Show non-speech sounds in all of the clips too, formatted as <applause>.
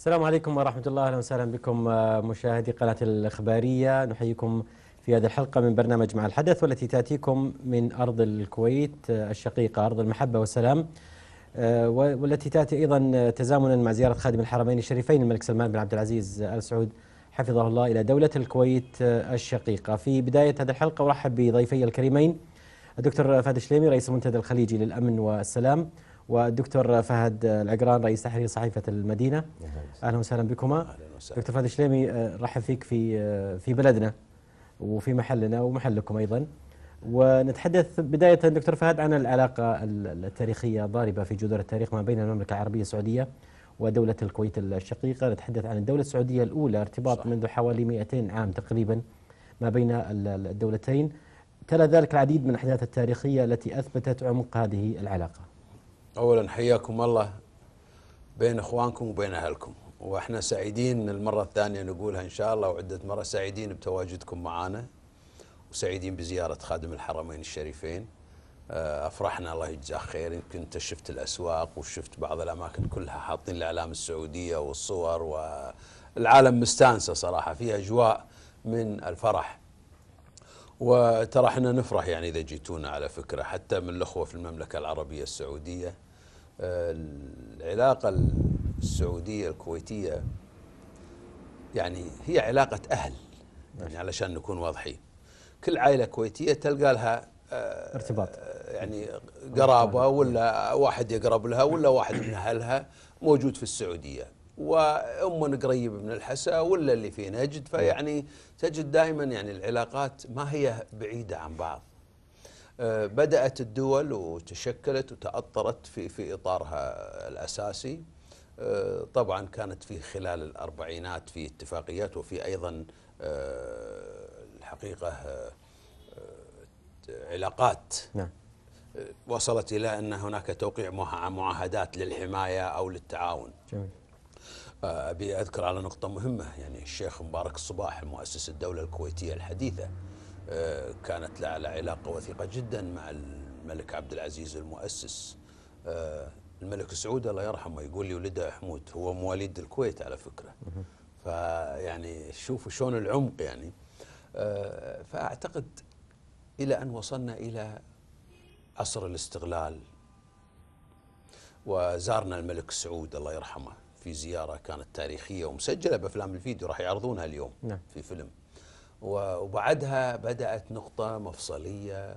السلام عليكم ورحمة الله أهلا وسهلا بكم آه، مشاهدي قناة الإخبارية نحييكم في هذه الحلقة من برنامج مع الحدث والتي تأتيكم من أرض الكويت آه، الشقيقة أرض المحبة والسلام آه، والتي تأتي أيضا تزامنا مع زيارة خادم الحرمين الشريفين الملك سلمان بن عبد العزيز آل سعود حفظه الله إلى دولة الكويت الشقيقة في بداية هذه الحلقة أرحب بضيفي الكريمين الدكتور فهد الشليمي رئيس منتدى الخليجي للأمن والسلام والدكتور فهد العقران رئيس تحرير صحيفة المدينة أهلا وسهلا بكما دكتور فهد الشليمي آه، رحب فيك في آه، في بلدنا وفي محلنا ومحلكم أيضا ونتحدث بداية دكتور فهد عن العلاقة التاريخية الضاربة في جذور التاريخ ما بين المملكة العربية السعودية ودولة الكويت الشقيقة نتحدث عن الدولة السعودية الأولى ارتباط صح. منذ حوالي 200 عام تقريبا ما بين الدولتين تلا ذلك العديد من الأحداث التاريخية التي أثبتت عمق هذه العلاقة اولا حياكم الله بين اخوانكم وبين اهلكم واحنا سعيدين المره الثانيه نقولها ان شاء الله وعده مره سعيدين بتواجدكم معانا وسعيدين بزياره خادم الحرمين الشريفين آه، افرحنا الله يجزاه خير يمكن انت شفت الاسواق وشفت بعض الاماكن كلها حاطين الاعلام السعوديه والصور والعالم مستانسه صراحه فيها اجواء من الفرح وترى احنا نفرح يعني اذا جيتونا على فكره حتى من الاخوه في المملكه العربيه السعوديه آه، العلاقه السعوديه الكويتيه يعني هي علاقه اهل يعني علشان نكون واضحين كل عائله كويتيه تلقى لها آه، ارتباط آه، يعني قرابه ولا واحد يقرب لها ولا واحد من اهلها موجود في السعوديه وام قريب من الحسا ولا اللي في نجد فيعني تجد دائما يعني العلاقات ما هي بعيده عن بعض أه، بدات الدول وتشكلت وتاطرت في في اطارها الاساسي أه، طبعا كانت في خلال الاربعينات في اتفاقيات وفي ايضا أه، الحقيقه علاقات نعم. وصلت الى ان هناك توقيع معاهدات للحمايه او للتعاون جميل. أبي أذكر على نقطة مهمة يعني الشيخ مبارك الصباح مؤسس الدولة الكويتية الحديثة آه، كانت له علاقة وثيقة جدا مع الملك عبد العزيز المؤسس آه، الملك سعود الله يرحمه يقول لي ولده حمود هو مواليد الكويت على فكرة فيعني شوفوا شلون العمق يعني آه، فأعتقد إلى أن وصلنا إلى عصر الاستغلال وزارنا الملك سعود الله يرحمه في زيارة كانت تاريخية ومسجلة بأفلام الفيديو راح يعرضونها اليوم نعم. في فيلم وبعدها بدأت نقطة مفصلية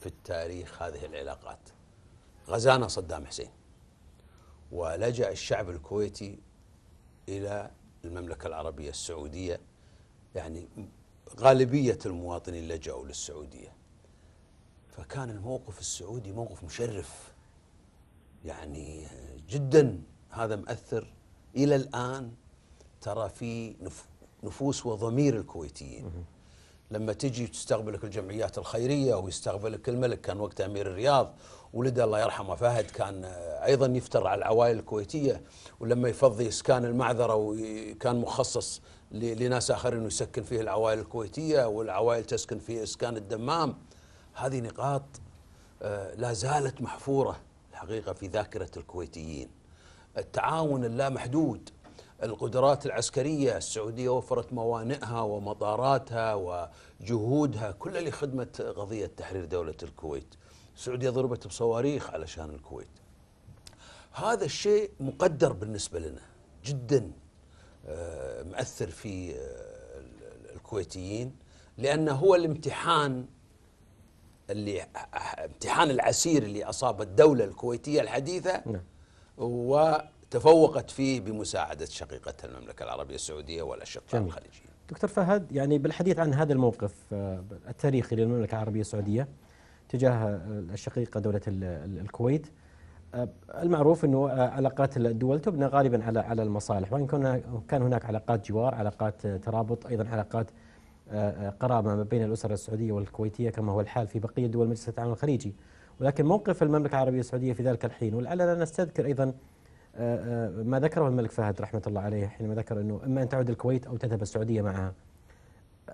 في التاريخ هذه العلاقات غزانا صدام حسين ولجأ الشعب الكويتي إلى المملكة العربية السعودية يعني غالبية المواطنين لجأوا للسعودية فكان الموقف السعودي موقف مشرف يعني جدا هذا مأثر إلى الآن ترى في نفوس وضمير الكويتيين لما تجي تستقبلك الجمعيات الخيرية ويستقبلك الملك كان وقت أمير الرياض ولده الله يرحمه فهد كان أيضا يفتر على العوائل الكويتية ولما يفضي إسكان المعذرة وكان مخصص لناس آخرين يسكن فيه العوائل الكويتية والعوائل تسكن في إسكان الدمام هذه نقاط آه، لا زالت محفورة الحقيقة في ذاكرة الكويتيين التعاون اللامحدود القدرات العسكرية السعودية وفرت موانئها ومطاراتها وجهودها كلها لخدمة قضية تحرير دولة الكويت السعودية ضربت بصواريخ علشان الكويت هذا الشيء مقدر بالنسبة لنا جدا آه، مأثر في آه، الكويتيين لأنه هو الامتحان اللي آه، امتحان العسير اللي أصاب الدولة الكويتية الحديثة نعم. وتفوقت فيه بمساعدة شقيقة المملكة العربية السعودية والأشقاء الخليجيين دكتور فهد يعني بالحديث عن هذا الموقف آه، التاريخي للمملكة العربية السعودية تجاه آه، الشقيقة دولة الكويت آه، المعروف انه علاقات الدول تبنى غالبا على على المصالح وان كان هناك علاقات جوار علاقات ترابط ايضا علاقات قرابه ما بين الاسره السعوديه والكويتيه كما هو الحال في بقيه دول مجلس التعاون الخليجي. ولكن موقف المملكة العربية السعودية في ذلك الحين ولعلنا نستذكر أيضا آه، آه، ما ذكره الملك فهد رحمة الله عليه حينما ذكر أنه إما أن تعود الكويت أو تذهب السعودية معها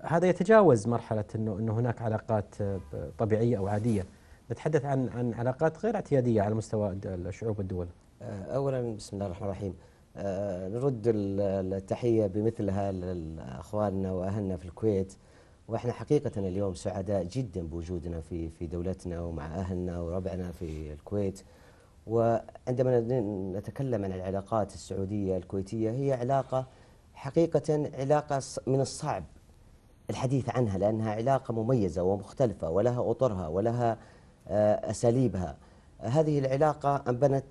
هذا يتجاوز مرحلة أنه, إنه هناك علاقات آه، طبيعية أو عادية نتحدث عن عن علاقات غير اعتيادية على مستوى الشعوب والدول أولا بسم الله الرحمن الرحيم نرد التحية بمثلها لأخواننا وأهلنا في الكويت واحنا حقيقة اليوم سعداء جدا بوجودنا في في دولتنا ومع اهلنا وربعنا في الكويت وعندما نتكلم عن العلاقات السعودية الكويتية هي علاقة حقيقة علاقة من الصعب الحديث عنها لأنها علاقة مميزة ومختلفة ولها أطرها ولها آه، أساليبها هذه العلاقة انبنت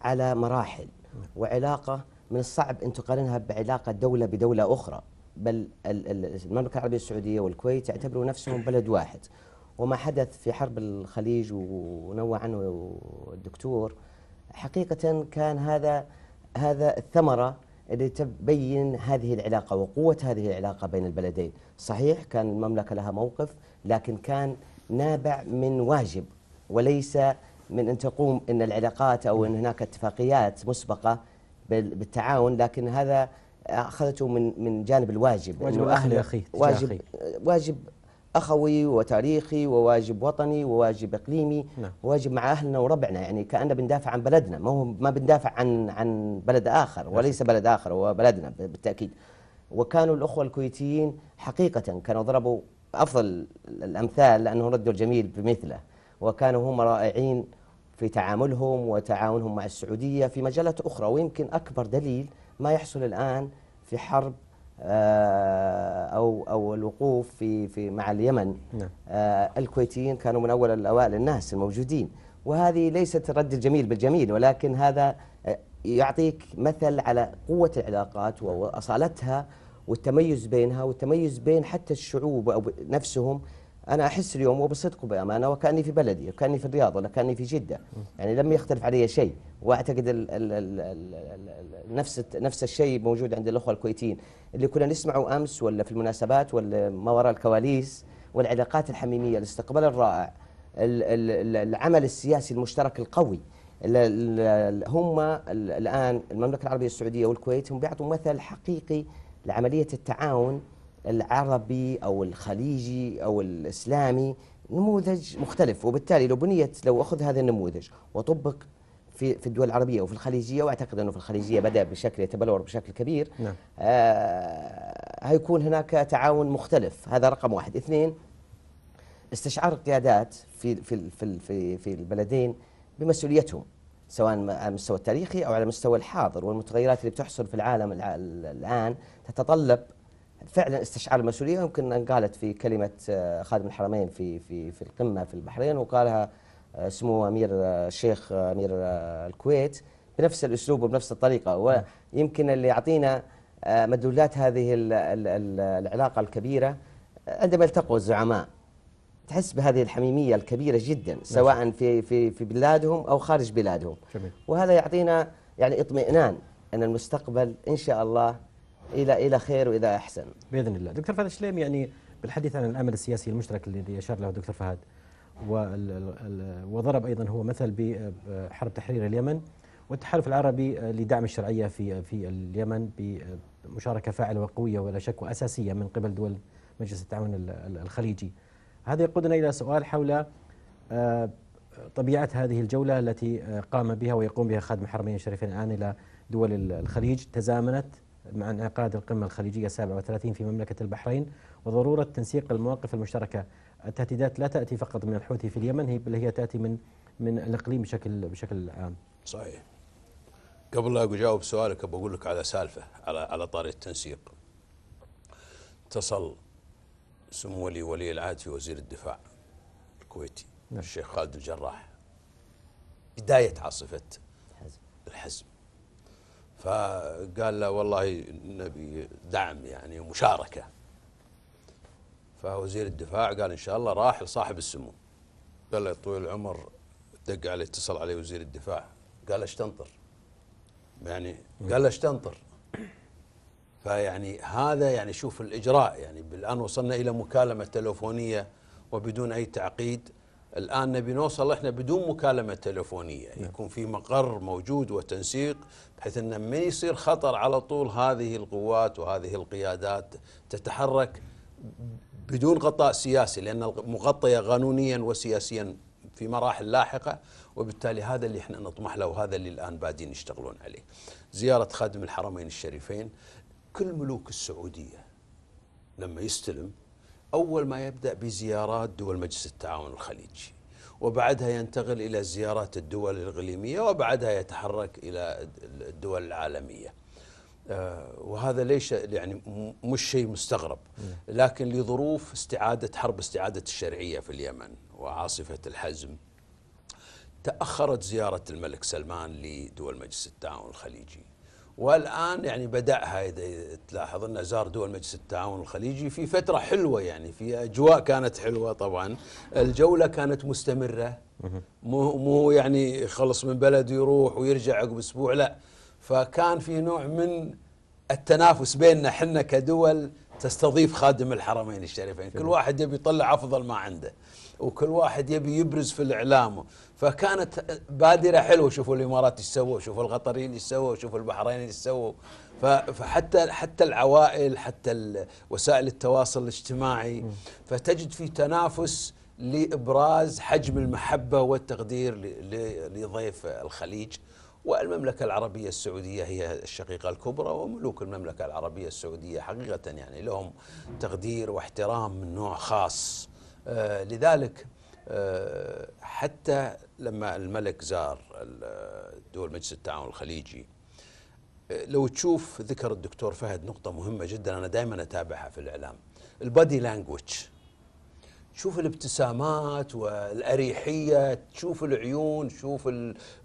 على مراحل وعلاقة من الصعب أن تقارنها بعلاقة دولة بدولة أخرى بل المملكة العربية السعودية والكويت يعتبروا نفسهم بلد واحد وما حدث في حرب الخليج ونوى عنه الدكتور حقيقة كان هذا هذا الثمرة اللي تبين هذه العلاقة وقوة هذه العلاقة بين البلدين صحيح كان المملكة لها موقف لكن كان نابع من واجب وليس من أن تقوم أن العلاقات أو أن هناك اتفاقيات مسبقة بالتعاون لكن هذا اخذته من من جانب الواجب واجب اهلي اخي واجب أخي. واجب اخوي وتاريخي وواجب وطني وواجب اقليمي نعم. وواجب مع اهلنا وربعنا يعني كاننا بندافع عن بلدنا ما هو ما بندافع عن عن بلد اخر نعم. وليس بلد اخر هو بلدنا بالتاكيد وكانوا الاخوه الكويتيين حقيقه كانوا ضربوا افضل الامثال لانه ردوا الجميل بمثله وكانوا هم رائعين في تعاملهم وتعاونهم مع السعوديه في مجالات اخرى ويمكن اكبر دليل ما يحصل الآن في حرب آه، او او الوقوف في في مع اليمن نعم. آه، الكويتيين كانوا من اول الاوائل الناس الموجودين وهذه ليست رد الجميل بالجميل ولكن هذا آه، يعطيك مثل على قوه العلاقات واصالتها والتميز بينها والتميز بين حتى الشعوب او نفسهم انا احس اليوم وبصدق وبامانه وكاني في بلدي وكاني في الرياض ولا كاني في جده يعني لم يختلف علي شيء واعتقد الـ الـ الـ الـ الـ نفس نفس الشيء موجود عند الاخوه الكويتيين اللي كنا نسمعه امس ولا في المناسبات ولا ما وراء الكواليس والعلاقات الحميميه الاستقبال الرائع العمل السياسي المشترك القوي هم الان المملكه العربيه السعوديه والكويت هم بيعطوا مثل حقيقي لعمليه التعاون العربي أو الخليجي أو الإسلامي نموذج مختلف وبالتالي لو بنيت لو أخذ هذا النموذج وطبق في في الدول العربية وفي الخليجية وأعتقد أنه في الخليجية بدأ بشكل يتبلور بشكل كبير نعم. آه هيكون هناك تعاون مختلف هذا رقم واحد اثنين استشعار القيادات في في في في, في البلدين بمسؤوليتهم سواء على المستوى التاريخي او على المستوى الحاضر والمتغيرات اللي بتحصل في العالم الان تتطلب فعلا استشعار المسؤوليه يمكن ان قالت في كلمه آه، خادم الحرمين في في في القمه في البحرين وقالها آه، سمو امير آه، الشيخ امير الكويت بنفس الاسلوب وبنفس الطريقه ويمكن اللي يعطينا مدلولات هذه العلاقه الكبيره عندما التقوا الزعماء تحس بهذه الحميميه الكبيره جدا سواء في في في بلادهم او خارج بلادهم جميل. وهذا يعطينا يعني اطمئنان ان المستقبل ان شاء الله الى الى خير والى احسن باذن الله دكتور فهد الشليم يعني بالحديث عن الامل السياسي المشترك الذي اشار له دكتور فهد وضرب ايضا هو مثل بحرب تحرير اليمن والتحالف العربي لدعم الشرعيه في في اليمن بمشاركه فاعله وقويه ولا شك واساسيه من قبل دول مجلس التعاون الخليجي. هذا يقودنا الى سؤال حول آه، طبيعه هذه الجوله التي آه، قام بها ويقوم بها خادم الحرمين الشريفين الان الى دول الخليج تزامنت مع انعقاد القمة الخليجية 37 في مملكة البحرين وضرورة تنسيق المواقف المشتركة التهديدات لا تأتي فقط من الحوثي في اليمن هي بل هي تأتي من من الإقليم بشكل بشكل عام صحيح قبل لا أجاوب سؤالك بقول لك على سالفة على على طاري التنسيق اتصل سمو ولي ولي العهد في وزير الدفاع الكويتي نعم. الشيخ خالد الجراح بداية عاصفة الحزم, الحزم. فقال له والله نبي دعم يعني مشاركة فوزير الدفاع قال إن شاء الله راح لصاحب السمو قال له طويل العمر دق عليه اتصل عليه وزير الدفاع قال ايش تنطر يعني قال ايش تنطر فيعني هذا يعني شوف الإجراء يعني بالآن وصلنا إلى مكالمة تلفونية وبدون أي تعقيد الآن نبي نوصل إحنا بدون مكالمة تلفونية نعم. يكون في مقر موجود وتنسيق بحيث أن من يصير خطر على طول هذه القوات وهذه القيادات تتحرك بدون غطاء سياسي لأن مغطية قانونيا وسياسيا في مراحل لاحقة وبالتالي هذا اللي احنا نطمح له وهذا اللي الآن بادين يشتغلون عليه زيارة خادم الحرمين الشريفين كل ملوك السعودية لما يستلم أول ما يبدأ بزيارات دول مجلس التعاون الخليجي وبعدها ينتقل إلى زيارات الدول الإقليمية وبعدها يتحرك إلى الدول العالمية آه، وهذا ليش يعني مش شيء مستغرب لكن لظروف استعادة حرب استعادة الشرعية في اليمن وعاصفة الحزم تأخرت زيارة الملك سلمان لدول مجلس التعاون الخليجي والان يعني بداها اذا تلاحظ انه زار دول مجلس التعاون الخليجي في فتره حلوه يعني في اجواء كانت حلوه طبعا الجوله كانت مستمره مو مو يعني يخلص من بلد ويروح ويرجع عقب اسبوع لا فكان في نوع من التنافس بيننا احنا كدول تستضيف خادم الحرمين الشريفين كل واحد يبي يطلع افضل ما عنده وكل واحد يبي يبرز في الاعلام فكانت بادره حلوه شوفوا الامارات ايش سووا شوفوا القطريين ايش سووا شوفوا البحرين ايش سووا فحتى حتى العوائل حتى وسائل التواصل الاجتماعي فتجد في تنافس لابراز حجم المحبه والتقدير لضيف الخليج والمملكة العربية السعودية هي الشقيقة الكبرى وملوك المملكة العربية السعودية حقيقة يعني لهم تقدير واحترام من نوع خاص آه، لذلك آه، حتى لما الملك زار آه، دول مجلس التعاون الخليجي لو تشوف ذكر الدكتور فهد نقطة مهمة جدا أنا دائما أتابعها في الإعلام البادي لانجوج شوف الابتسامات والأريحية تشوف العيون تشوف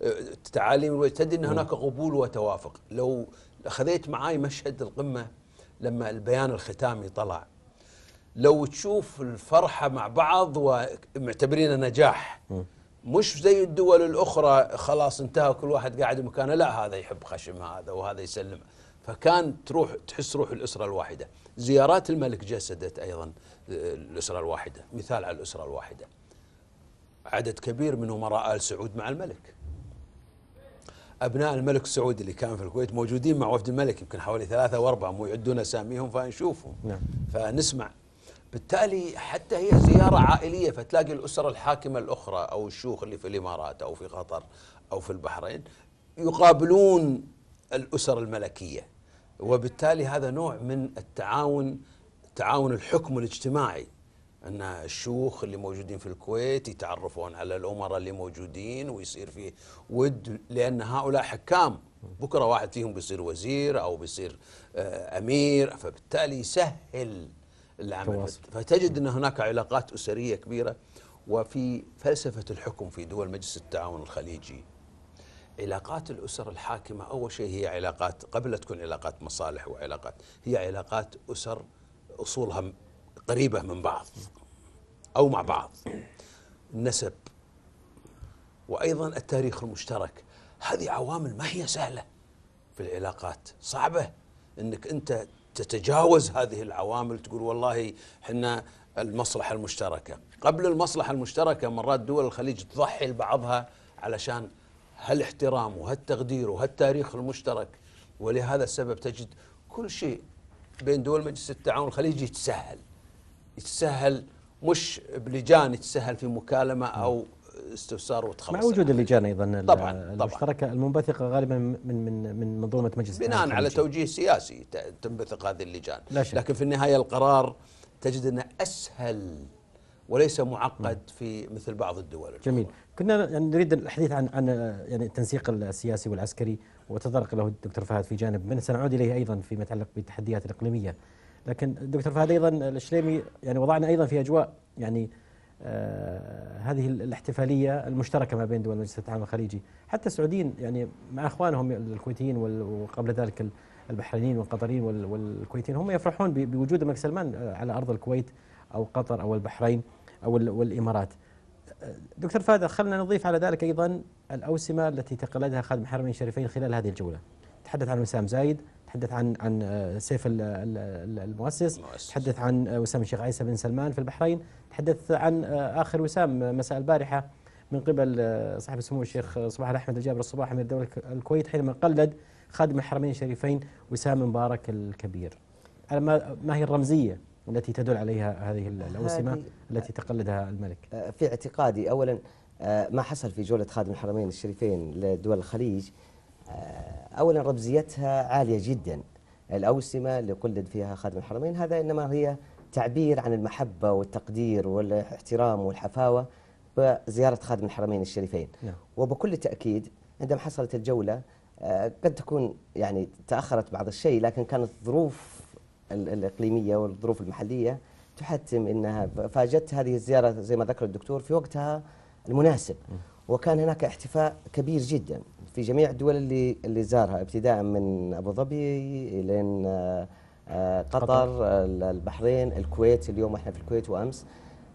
التعاليم تدري أن هناك قبول وتوافق لو أخذت معاي مشهد القمة لما البيان الختامي طلع لو تشوف الفرحه مع بعض ومعتبرينه نجاح مش زي الدول الاخرى خلاص انتهى كل واحد قاعد مكانه لا هذا يحب خشم هذا وهذا يسلم فكان تروح تحس روح الاسره الواحده زيارات الملك جسدت ايضا آه، الاسره الواحده مثال على الاسره الواحده عدد كبير من امراء ال سعود مع الملك ابناء الملك سعود اللي كان في الكويت موجودين مع وفد الملك يمكن حوالي ثلاثه واربعه مو يعدون اساميهم فنشوفهم نعم. فنسمع بالتالي حتى هي زيارة عائلية فتلاقي الأسرة الحاكمة الأخرى أو الشيوخ اللي في الإمارات أو في قطر أو في البحرين يقابلون الأسر الملكية وبالتالي هذا نوع من التعاون تعاون الحكم الاجتماعي ان الشيوخ اللي موجودين في الكويت يتعرفون على الامراء اللي موجودين ويصير فيه ود لان هؤلاء حكام بكره واحد فيهم بيصير وزير او بيصير آه، امير فبالتالي يسهل العمل فتجد أن هناك علاقات أسرية كبيرة وفي فلسفة الحكم في دول مجلس التعاون الخليجي علاقات الأسر الحاكمة أول شيء هي علاقات قبل لا تكون علاقات مصالح وعلاقات هي علاقات أسر أصولها قريبة من بعض أو مع بعض النسب وأيضا التاريخ المشترك هذه عوامل ما هي سهلة في العلاقات صعبة أنك أنت تتجاوز هذه العوامل تقول والله احنا المصلحه المشتركه، قبل المصلحه المشتركه مرات دول الخليج تضحي لبعضها علشان هالاحترام وهالتقدير وهالتاريخ المشترك ولهذا السبب تجد كل شيء بين دول مجلس التعاون الخليجي يتسهل يتسهل مش بلجان يتسهل في مكالمه او استفسار وتخلص مع وجود اللجان ايضا طبعا المشتركه طبعاً المنبثقه غالبا من من من منظومه مجلس بناء على توجيه سياسي تنبثق هذه اللجان لا شك. لكن في النهايه القرار تجد انه اسهل وليس معقد نعم. في مثل بعض الدول جميل كنا يعني نريد الحديث عن عن يعني التنسيق السياسي والعسكري وتطرق له الدكتور فهد في جانب من سنعود اليه ايضا فيما يتعلق بالتحديات الاقليميه لكن الدكتور فهد ايضا الشليمي يعني وضعنا ايضا في اجواء يعني آه، هذه الاحتفاليه المشتركه ما بين دول مجلس التعاون الخليجي، حتى السعوديين يعني مع اخوانهم الكويتيين وقبل ذلك البحرينيين والقطريين والكويتيين هم يفرحون بوجود الملك سلمان آه، على ارض الكويت او قطر او البحرين او الإمارات آه، دكتور فادر خلنا نضيف على ذلك ايضا الاوسمه التي تقلدها خادم الحرمين الشريفين خلال هذه الجوله. تحدث عن وسام زايد تحدث عن عن آه، سيف المؤسس تحدث عن آه، وسام الشيخ عيسى بن سلمان في البحرين تحدث عن آه، اخر وسام مساء البارحه من قبل صاحب السمو الشيخ صباح احمد الجابر الصباح امير دوله الكويت حينما قلد خادم الحرمين الشريفين وسام مبارك الكبير ما هي الرمزيه التي تدل عليها هذه الاوسمه التي تقلدها الملك في اعتقادي اولا ما حصل في جوله خادم الحرمين الشريفين لدول الخليج آه، أولا رمزيتها عالية جدا الأوسمة اللي قلد فيها خادم الحرمين هذا إنما هي تعبير عن المحبة والتقدير والاحترام والحفاوة بزيارة خادم الحرمين الشريفين نعم. وبكل تأكيد عندما حصلت الجولة آه، قد تكون يعني تأخرت بعض الشيء لكن كانت الظروف الإقليمية والظروف المحلية تحتم أنها فاجت هذه الزيارة زي ما ذكر الدكتور في وقتها المناسب م. نعم. وكان هناك احتفاء كبير جدا في جميع الدول اللي اللي زارها ابتداء من ابو ظبي الين آه، آه، قطر, قطر البحرين الكويت اليوم احنا في الكويت وامس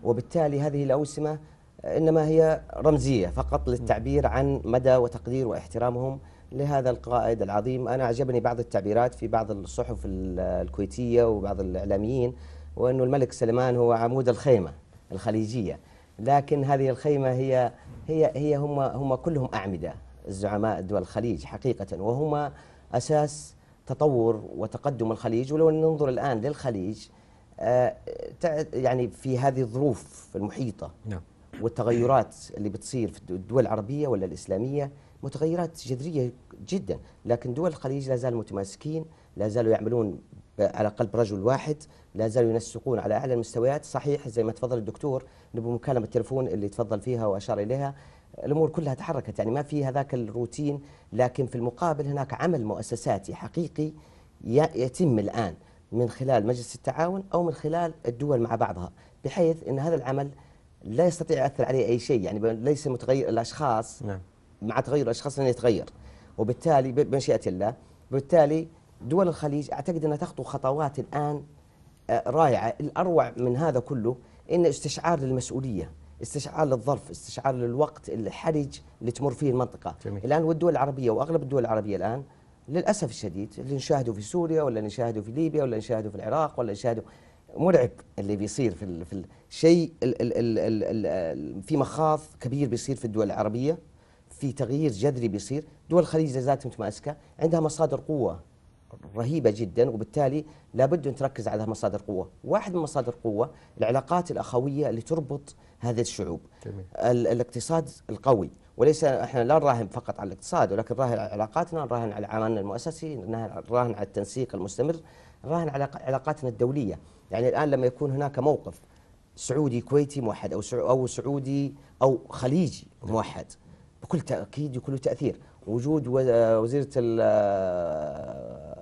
وبالتالي هذه الاوسمه انما هي رمزيه فقط للتعبير عن مدى وتقدير واحترامهم لهذا القائد العظيم انا اعجبني بعض التعبيرات في بعض الصحف الكويتيه وبعض الاعلاميين وانه الملك سلمان هو عمود الخيمه الخليجيه لكن هذه الخيمه هي هي هي هم هم كلهم أعمدة الزعماء دول الخليج حقيقة وهم أساس تطور وتقدم الخليج ولو ننظر الآن للخليج آه، يعني في هذه الظروف المحيطة نعم. والتغيرات اللي بتصير في الدول العربية ولا الإسلامية متغيرات جذرية جدا لكن دول الخليج لا زالوا متماسكين لا زالوا يعملون آه، على قلب رجل واحد لا زالوا ينسقون على اعلى المستويات صحيح زي ما تفضل الدكتور مكالمه التلفون اللي تفضل فيها واشار اليها الامور كلها تحركت يعني ما في هذاك الروتين لكن في المقابل هناك عمل مؤسساتي حقيقي يتم الان من خلال مجلس التعاون او من خلال الدول مع بعضها بحيث ان هذا العمل لا يستطيع ياثر عليه اي شيء يعني ليس متغير الاشخاص نعم. مع تغير الاشخاص لن يتغير وبالتالي بمشيئه الله وبالتالي دول الخليج اعتقد انها تخطو خطوات الان آه، رائعه، الاروع من هذا كله انه استشعار للمسؤوليه، استشعار للظرف، استشعار للوقت الحرج اللي تمر فيه المنطقه. جميل. الان والدول العربيه واغلب الدول العربيه الان للاسف الشديد اللي نشاهده في سوريا ولا نشاهده في ليبيا ولا نشاهده في العراق ولا نشاهده مرعب اللي بيصير في في الشيء في مخاض كبير بيصير في الدول العربيه في تغيير جذري بيصير دول الخليج ذاتها متماسكه عندها مصادر قوه رهيبه جدا وبالتالي لابد ان تركز على مصادر قوه، واحد من مصادر قوه العلاقات الاخويه اللي تربط هذه الشعوب. جميل. الاقتصاد القوي وليس احنا لا نراهن فقط على الاقتصاد ولكن نراهن على علاقاتنا، نراهن على عملنا المؤسسي، نراهن على التنسيق المستمر، نراهن على علاقاتنا الدوليه، يعني الان لما يكون هناك موقف سعودي كويتي موحد او او سعودي او خليجي موحد بكل تاكيد يكون له تاثير، وجود وزيره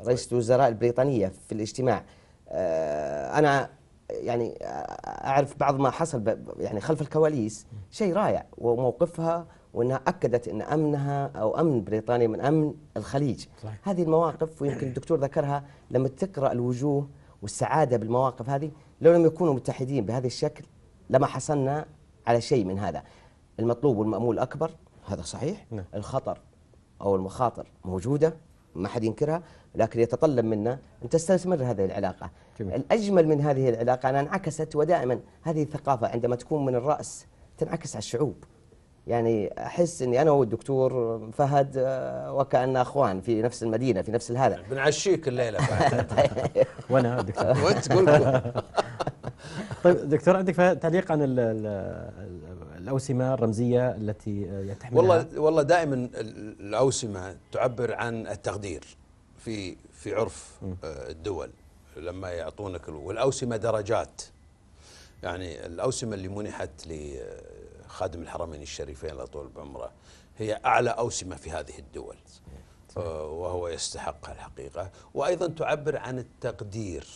رئيسة الوزراء البريطانية في الاجتماع آه، أنا يعني أعرف بعض ما حصل يعني خلف الكواليس شيء رائع وموقفها وأنها أكدت أن أمنها أو أمن بريطانيا من أمن الخليج صحيح. هذه المواقف ويمكن الدكتور ذكرها لما تقرأ الوجوه والسعادة بالمواقف هذه لو لم يكونوا متحدين بهذا الشكل لما حصلنا على شيء من هذا المطلوب والمأمول أكبر هذا صحيح نعم. الخطر أو المخاطر موجودة ما حد ينكرها لكن يتطلب منا أن تستثمر هذه العلاقة جميل. الأجمل من هذه العلاقة أن انعكست ودائما هذه الثقافة عندما تكون من الرأس تنعكس على الشعوب يعني أحس أني أنا والدكتور فهد آه، وكاننا أخوان في نفس المدينة في نفس هذا بنعشيك الليلة <laughs> وأنا دكتور <laughs> وأنت قول <laughs> طيب دكتور عندك تعليق عن الأوسمة الرمزية التي آه، تحملها والله والله دائما الأوسمة تعبر عن التقدير في في عرف آه، الدول لما يعطونك والأوسمة درجات يعني الأوسمة اللي منحت لخادم الحرمين الشريفين الله يطول بعمره هي أعلى أوسمة في هذه الدول آه، وهو يستحقها الحقيقة وأيضا تعبر عن التقدير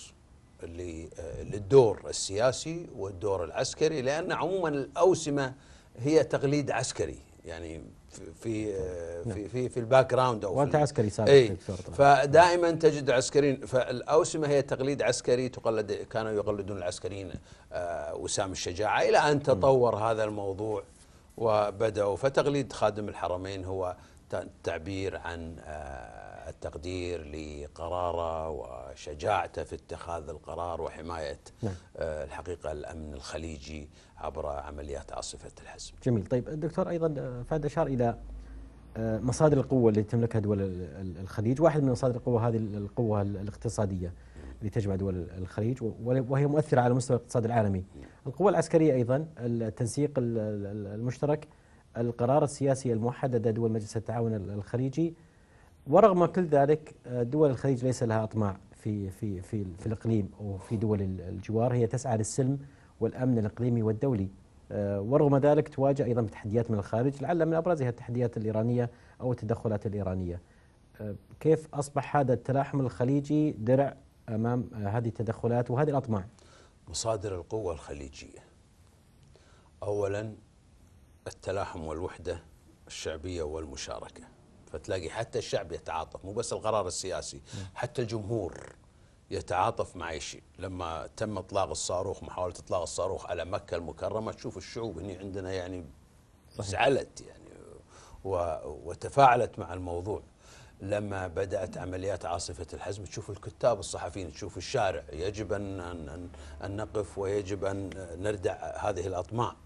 آه، للدور السياسي والدور العسكري لأن عموما الأوسمة هي تقليد عسكري يعني في في آه، نعم. في في الباك جراوند او وانت عسكري سابق اي فدائما تجد عسكريين فالاوسمه هي تقليد عسكري تقلد كانوا يقلدون العسكريين آه، وسام الشجاعه الى ان تطور هذا الموضوع وبداوا فتقليد خادم الحرمين هو تعبير عن التقدير لقراره وشجاعته في اتخاذ القرار وحماية نعم. آه، الحقيقة الأمن الخليجي عبر عمليات عاصفة الحزم جميل طيب الدكتور أيضا آه، فهد أشار إلى آه، مصادر القوة التي تملكها دول الخليج واحد من مصادر القوة هذه القوة الاقتصادية اللي تجمع دول الخليج وهي مؤثرة على مستوى الاقتصاد العالمي القوة العسكرية أيضا التنسيق المشترك القرار السياسي الموحد لدى دول مجلس التعاون الخليجي ورغم كل ذلك آه، دول الخليج ليس لها أطماع في في في في الإقليم وفي دول الجوار هي تسعى للسلم والأمن الإقليمي والدولي آه، ورغم ذلك تواجه أيضا تحديات من الخارج لعل من أبرزها التحديات الإيرانية أو التدخلات الإيرانية آه، كيف أصبح هذا التلاحم الخليجي درع أمام هذه التدخلات وهذه الأطماع مصادر القوة الخليجية أولا التلاحم والوحدة الشعبية والمشاركة فتلاقي حتى الشعب يتعاطف مو بس القرار السياسي حتى الجمهور يتعاطف مع أي شيء لما تم اطلاق الصاروخ محاوله اطلاق الصاروخ على مكه المكرمه تشوف الشعوب هنا عندنا يعني زعلت يعني وتفاعلت مع الموضوع لما بدأت عمليات عاصفة الحزم تشوف الكتاب الصحفيين تشوف الشارع يجب أن, أن, أن نقف ويجب أن نردع هذه الأطماع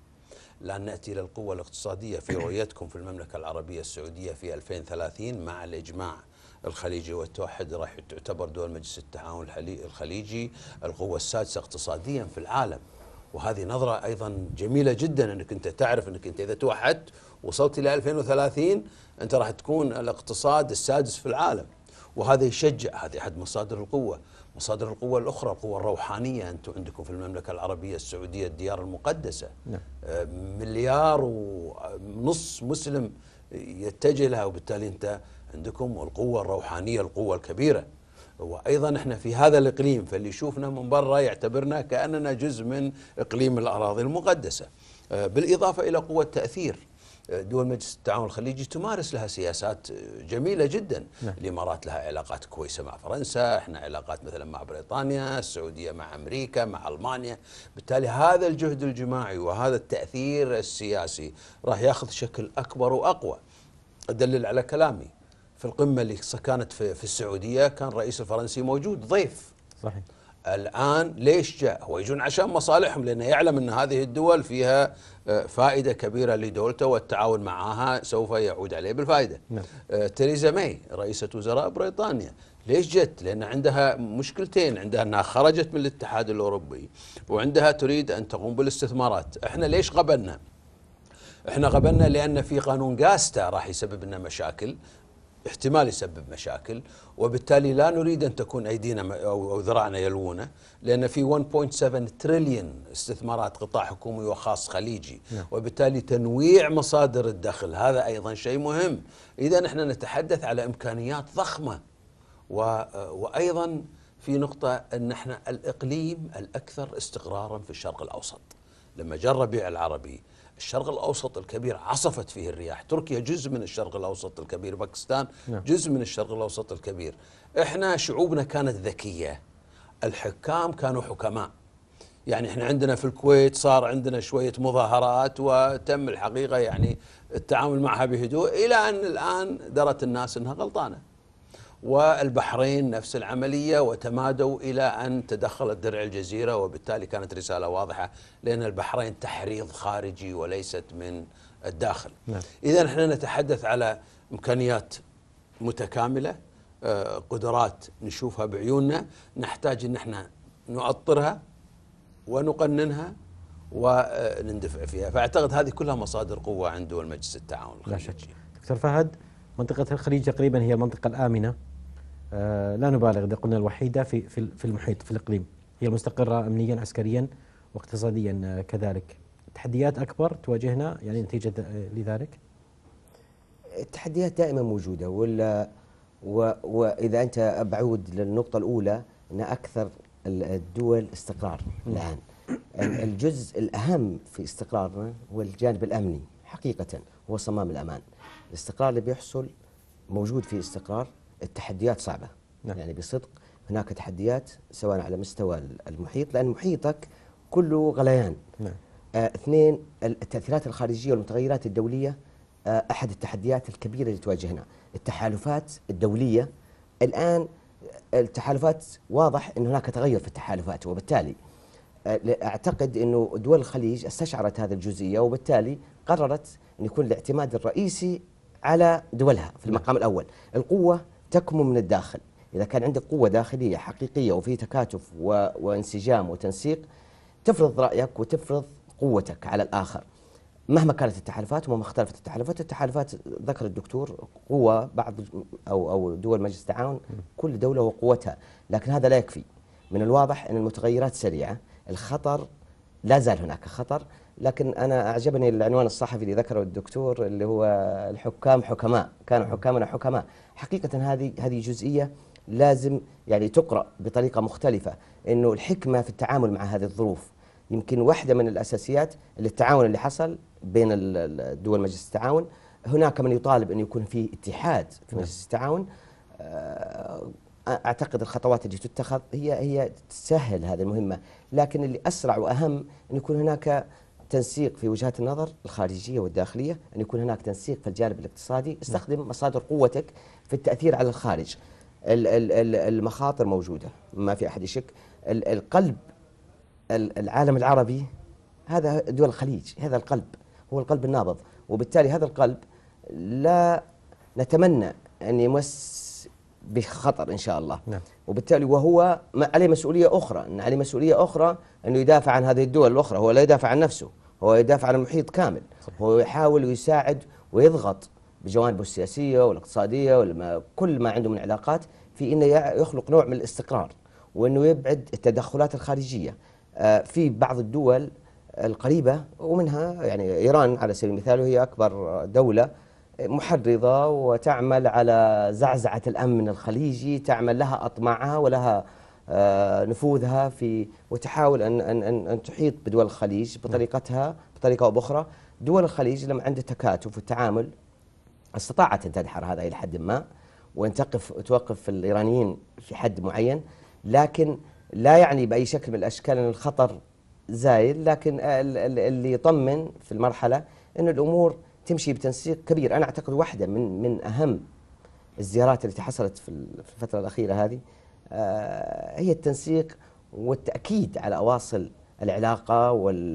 الآن نأتي إلى القوة الاقتصادية في رؤيتكم في المملكة العربية السعودية في 2030 مع الإجماع الخليجي والتوحد راح تعتبر دول مجلس التعاون الخليجي القوة السادسة اقتصاديا في العالم وهذه نظرة أيضا جميلة جدا أنك أنت تعرف أنك أنت إذا توحدت وصلت إلى 2030 أنت راح تكون الاقتصاد السادس في العالم وهذا يشجع هذه أحد مصادر القوة مصادر القوة الأخرى القوة الروحانية أنتم عندكم في المملكة العربية السعودية الديار المقدسة نعم. آه، مليار ونص مسلم يتجه لها وبالتالي أنت عندكم القوة الروحانية القوة الكبيرة وأيضا احنا في هذا الإقليم فاللي يشوفنا من برا يعتبرنا كأننا جزء من إقليم الأراضي المقدسة آه، بالإضافة إلى قوة تأثير دول مجلس التعاون الخليجي تمارس لها سياسات جميله جدا نعم. الامارات لها علاقات كويسه مع فرنسا احنا علاقات مثلا مع بريطانيا السعوديه مع امريكا مع المانيا بالتالي هذا الجهد الجماعي وهذا التاثير السياسي راح ياخذ شكل اكبر واقوى ادلل على كلامي في القمه اللي كانت في السعوديه كان الرئيس الفرنسي موجود ضيف صحيح الآن ليش جاء هو يجون عشان مصالحهم لأنه يعلم أن هذه الدول فيها آه، فائدة كبيرة لدولته والتعاون معها سوف يعود عليه بالفائدة نعم. آه، تريزا ماي رئيسة وزراء بريطانيا ليش جت؟ لأن عندها مشكلتين عندها أنها خرجت من الاتحاد الأوروبي وعندها تريد أن تقوم بالاستثمارات احنا ليش قبلنا احنا غبنا لان في قانون جاستا راح يسبب لنا مشاكل احتمال يسبب مشاكل وبالتالي لا نريد أن تكون أيدينا أو ذراعنا يلوونه لأن في 1.7 تريليون استثمارات قطاع حكومي وخاص خليجي نعم. وبالتالي تنويع مصادر الدخل هذا أيضا شيء مهم إذا نحن نتحدث على إمكانيات ضخمة آه، وأيضا في نقطة أن نحن الإقليم الأكثر استقرارا في الشرق الأوسط لما جرب الربيع العربي الشرق الأوسط الكبير عصفت فيه الرياح تركيا جزء من الشرق الأوسط الكبير باكستان نعم. جزء من الشرق الأوسط الكبير إحنا شعوبنا كانت ذكية الحكام كانوا حكماء يعني احنا عندنا في الكويت صار عندنا شويه مظاهرات وتم الحقيقه يعني التعامل معها بهدوء الى ان الان درت الناس انها غلطانه. والبحرين نفس العملية وتمادوا إلى أن تدخلت درع الجزيرة وبالتالي كانت رسالة واضحة لأن البحرين تحريض خارجي وليست من الداخل نعم. إذا نحن نتحدث على إمكانيات متكاملة آه، قدرات نشوفها بعيوننا نحتاج أن احنا نؤطرها ونقننها ونندفع فيها فأعتقد هذه كلها مصادر قوة عند دول مجلس التعاون الخليجي لا شك دكتور فهد منطقة الخليج تقريبا هي المنطقة الآمنة آه، لا نبالغ إذا قلنا الوحيدة في في المحيط في الإقليم هي المستقرة أمنيا عسكريا واقتصاديا آه، كذلك تحديات أكبر تواجهنا يعني نتيجة آه، لذلك التحديات دائما موجودة ولا و وإذا أنت بعود للنقطة الأولى أن أكثر الدول استقرار الآن الجزء الأهم في استقرارنا هو الجانب الأمني حقيقة هو صمام الأمان الاستقرار اللي بيحصل موجود في استقرار التحديات صعبة نعم. يعني بصدق هناك تحديات سواء على مستوى المحيط لأن محيطك كله غليان نعم. آه اثنين التأثيرات الخارجية والمتغيرات الدولية آه أحد التحديات الكبيرة اللي تواجهنا التحالفات الدولية الآن التحالفات واضح أن هناك تغير في التحالفات وبالتالي آه، اعتقد انه دول الخليج استشعرت هذه الجزئيه وبالتالي قررت ان يكون الاعتماد الرئيسي على دولها في نعم. المقام الاول، القوه تكمن من الداخل إذا كان عندك قوة داخلية حقيقية وفي تكاتف و... وانسجام وتنسيق تفرض رأيك وتفرض قوتك على الآخر مهما كانت التحالفات ومهما اختلفت التحالفات التحالفات ذكر الدكتور قوة بعض أو, أو دول مجلس التعاون كل دولة وقوتها لكن هذا لا يكفي من الواضح أن المتغيرات سريعة الخطر لا زال هناك خطر لكن أنا أعجبني العنوان الصحفي اللي ذكره الدكتور اللي هو الحكام حكماء كانوا حكامنا حكماء حقيقة هذه هذه جزئية لازم يعني تقرأ بطريقة مختلفة أنه الحكمة في التعامل مع هذه الظروف يمكن واحدة من الأساسيات للتعاون اللي حصل بين الدول مجلس التعاون هناك من يطالب أن يكون في اتحاد في نعم. مجلس التعاون آه، اعتقد الخطوات اللي تتخذ هي هي تسهل هذه المهمه، لكن اللي اسرع واهم ان يكون هناك تنسيق في وجهات النظر الخارجيه والداخليه، ان يكون هناك تنسيق في الجانب الاقتصادي، نعم. استخدم مصادر قوتك في التاثير على الخارج. المخاطر موجوده ما في احد يشك، القلب العالم العربي هذا دول الخليج، هذا القلب هو القلب النابض، وبالتالي هذا القلب لا نتمنى ان يمس بخطر ان شاء الله نعم. وبالتالي وهو عليه مسؤوليه اخرى ان عليه مسؤوليه اخرى انه يدافع عن هذه الدول الاخرى هو لا يدافع عن نفسه هو يدافع عن المحيط كامل صحيح. هو يحاول ويساعد ويضغط بجوانبه السياسيه والاقتصاديه وكل ما عنده من علاقات في انه يخلق نوع من الاستقرار وانه يبعد التدخلات الخارجيه آه، في بعض الدول القريبه ومنها يعني ايران على سبيل المثال وهي اكبر دوله محرضة وتعمل على زعزعة الأمن الخليجي تعمل لها أطماعها ولها آه، نفوذها في وتحاول أن, أن, أن, أن تحيط بدول الخليج بطريقتها بطريقة أو بأخرى دول الخليج لما عندها تكاتف والتعامل استطاعت أن تدحر هذا إلى حد ما وأن تقف توقف الإيرانيين في حد معين لكن لا يعني بأي شكل من الأشكال أن الخطر زايد لكن اللي يطمن في المرحلة أن الأمور تمشي بتنسيق كبير انا اعتقد واحده من من اهم الزيارات التي حصلت في الفتره الاخيره هذه آه، هي التنسيق والتاكيد على اواصل العلاقه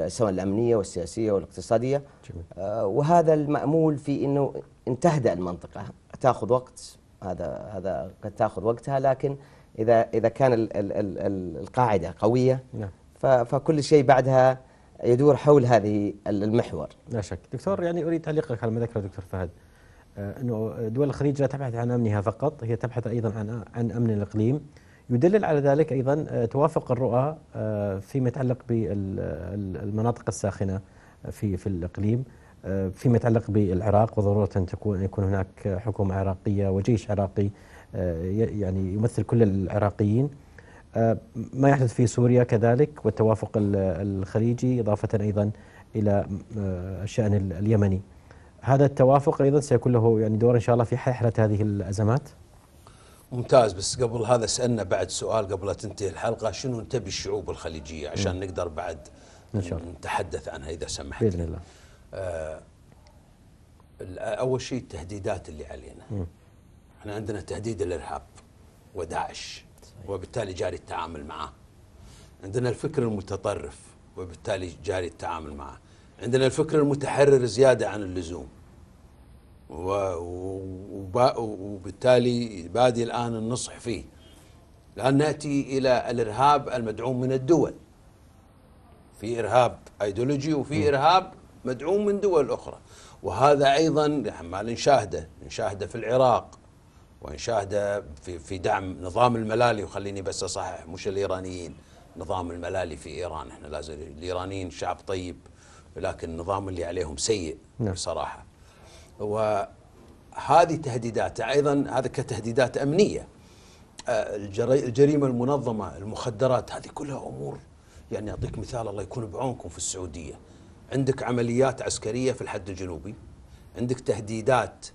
سواء الامنيه والسياسيه والاقتصاديه جميل. آه، وهذا المامول في انه ان تهدا المنطقه تاخذ وقت هذا هذا قد تاخذ وقتها لكن اذا اذا كان القاعده قويه نعم. فكل شيء بعدها يدور حول هذه المحور لا شك دكتور يعني أريد تعليقك على ما ذكره دكتور فهد آه، أنه دول الخليج لا تبحث عن أمنها فقط هي تبحث أيضا عن عن أمن الإقليم يدلل على ذلك أيضا آه، توافق الرؤى آه، فيما يتعلق بالمناطق الساخنة في في الإقليم فيما يتعلق بالعراق وضرورة أن تكون يكون هناك حكومة عراقية وجيش عراقي يعني يمثل كل العراقيين آه، ما يحدث في سوريا كذلك والتوافق الخليجي إضافة أيضا إلى آه، الشأن اليمني هذا التوافق أيضا سيكون له يعني دور إن شاء الله في حل هذه الأزمات ممتاز بس قبل هذا سألنا بعد سؤال قبل لا تنتهي الحلقة شنو تبي الشعوب الخليجية عشان م. نقدر بعد إن شاء الله. نتحدث عنها إذا سمحت بإذن الله آه أول شيء التهديدات اللي علينا م. احنا عندنا تهديد الإرهاب وداعش وبالتالي جاري التعامل معه عندنا الفكر المتطرف وبالتالي جاري التعامل معه عندنا الفكر المتحرر زيادة عن اللزوم وبالتالي بادي الآن النصح فيه الآن نأتي إلى الإرهاب المدعوم من الدول في إرهاب أيديولوجي وفي إرهاب مدعوم من دول أخرى وهذا أيضا عمال نشاهده نشاهده في العراق وان شاهد في في دعم نظام الملالي وخليني بس اصحح مش الايرانيين نظام الملالي في ايران احنا لازم الايرانيين شعب طيب لكن النظام اللي عليهم سيء نعم. بصراحه وهذه تهديدات ايضا هذا كتهديدات امنيه آه، الجريمه المنظمه المخدرات هذه كلها امور يعني اعطيك مثال الله يكون بعونكم في السعوديه عندك عمليات عسكريه في الحد الجنوبي عندك تهديدات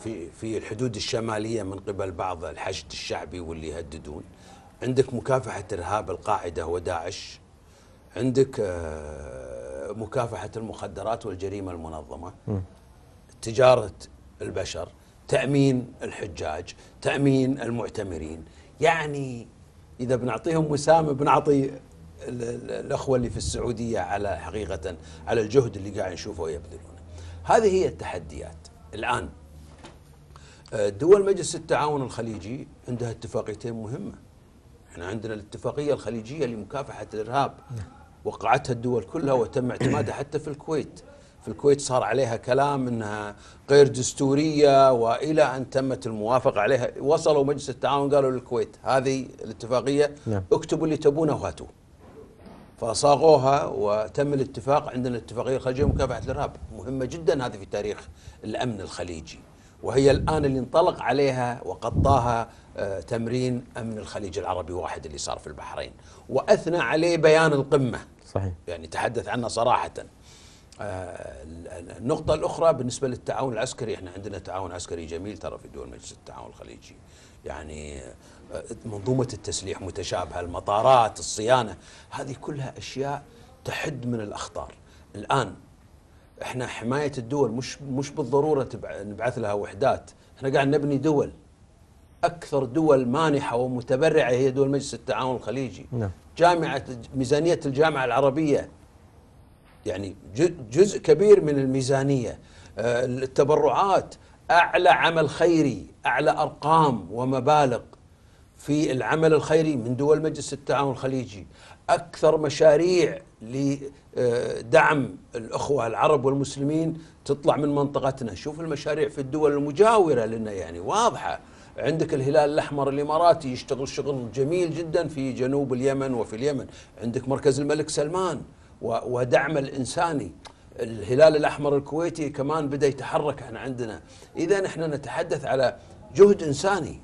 في في الحدود الشماليه من قبل بعض الحشد الشعبي واللي يهددون عندك مكافحه ارهاب القاعده وداعش عندك آه، مكافحه المخدرات والجريمه المنظمه تجاره البشر تامين الحجاج تامين المعتمرين يعني اذا بنعطيهم وسام بنعطي الاخوه اللي في السعوديه على حقيقه على الجهد اللي قاعد نشوفه يبذلونه هذه هي التحديات الان دول مجلس التعاون الخليجي عندها اتفاقيتين مهمة احنا عندنا الاتفاقية الخليجية لمكافحة الإرهاب نعم. وقعتها الدول كلها وتم اعتمادها حتى في الكويت في الكويت صار عليها كلام انها غير دستوريه والى ان تمت الموافقه عليها وصلوا مجلس التعاون قالوا للكويت هذه الاتفاقيه نعم. اكتبوا اللي تبونه وهاتوه فصاغوها وتم الاتفاق عندنا الاتفاقيه الخليجيه مكافحه الارهاب مهمه جدا هذه في تاريخ الامن الخليجي وهي الآن اللي انطلق عليها وقضاها آه، تمرين أمن الخليج العربي واحد اللي صار في البحرين وأثنى عليه بيان القمة صحيح يعني تحدث عنه صراحة آه، النقطة الأخرى بالنسبة للتعاون العسكري احنا عندنا تعاون عسكري جميل ترى في دول مجلس التعاون الخليجي يعني آه، منظومة التسليح متشابهة المطارات الصيانة هذه كلها أشياء تحد من الأخطار الآن احنا حمايه الدول مش مش بالضروره نبعث لها وحدات، احنا قاعد نبني دول. اكثر دول مانحه ومتبرعه هي دول مجلس التعاون الخليجي. نعم. جامعه ميزانيه الجامعه العربيه يعني جزء كبير من الميزانيه، آه، التبرعات، اعلى عمل خيري، اعلى ارقام ومبالغ. في العمل الخيري من دول مجلس التعاون الخليجي أكثر مشاريع لدعم آه، الأخوة العرب والمسلمين تطلع من منطقتنا شوف المشاريع في الدول المجاورة لنا يعني واضحة عندك الهلال الأحمر الإماراتي يشتغل شغل جميل جدا في جنوب اليمن وفي اليمن عندك مركز الملك سلمان ودعم الإنساني الهلال الأحمر الكويتي كمان بدأ يتحرك عندنا إذا نحن نتحدث على جهد إنساني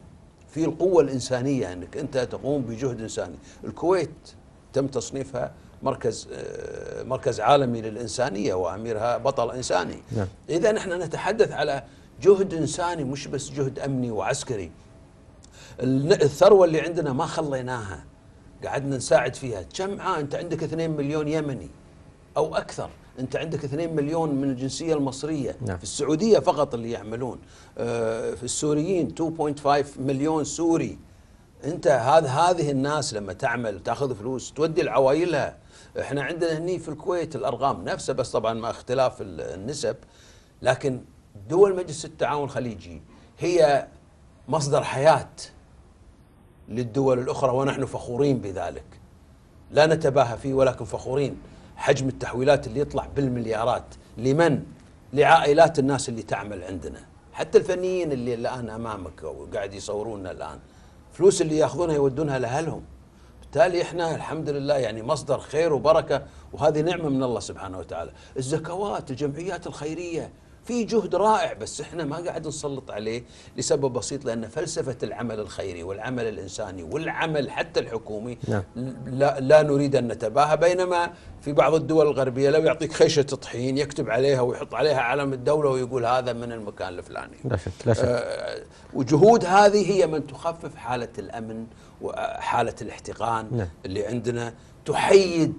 في القوة الإنسانية أنك أنت تقوم بجهد إنساني الكويت تم تصنيفها مركز آه، مركز عالمي للإنسانية وأميرها بطل إنساني نعم. إذا نحن نتحدث على جهد إنساني مش بس جهد أمني وعسكري الثروة اللي عندنا ما خليناها قعدنا نساعد فيها كم عام آه، أنت عندك 2 مليون يمني أو أكثر انت عندك 2 مليون من الجنسيه المصريه نعم. في السعوديه فقط اللي يعملون آه، في السوريين 2.5 مليون سوري انت هذا هذه الناس لما تعمل تاخذ فلوس تودي لعوائلها احنا عندنا هني في الكويت الارقام نفسها بس طبعا مع اختلاف النسب لكن دول مجلس التعاون الخليجي هي مصدر حياه للدول الاخرى ونحن فخورين بذلك لا نتباهى فيه ولكن فخورين حجم التحويلات اللي يطلع بالمليارات لمن؟ لعائلات الناس اللي تعمل عندنا حتى الفنيين اللي الان امامك وقاعد يصورونا الان فلوس اللي ياخذونها يودونها لاهلهم بالتالي احنا الحمد لله يعني مصدر خير وبركه وهذه نعمه من الله سبحانه وتعالى الزكوات الجمعيات الخيريه في جهد رائع بس احنا ما قاعد نسلط عليه لسبب بسيط لان فلسفه العمل الخيري والعمل الانساني والعمل حتى الحكومي نعم. لا, لا نريد ان نتباهى بينما في بعض الدول الغربيه لو يعطيك خيشه طحين يكتب عليها ويحط عليها علم الدوله ويقول هذا من المكان الفلاني لا شك لا شك آه وجهود هذه هي من تخفف حاله الامن وحاله الاحتقان نعم. اللي عندنا تحيد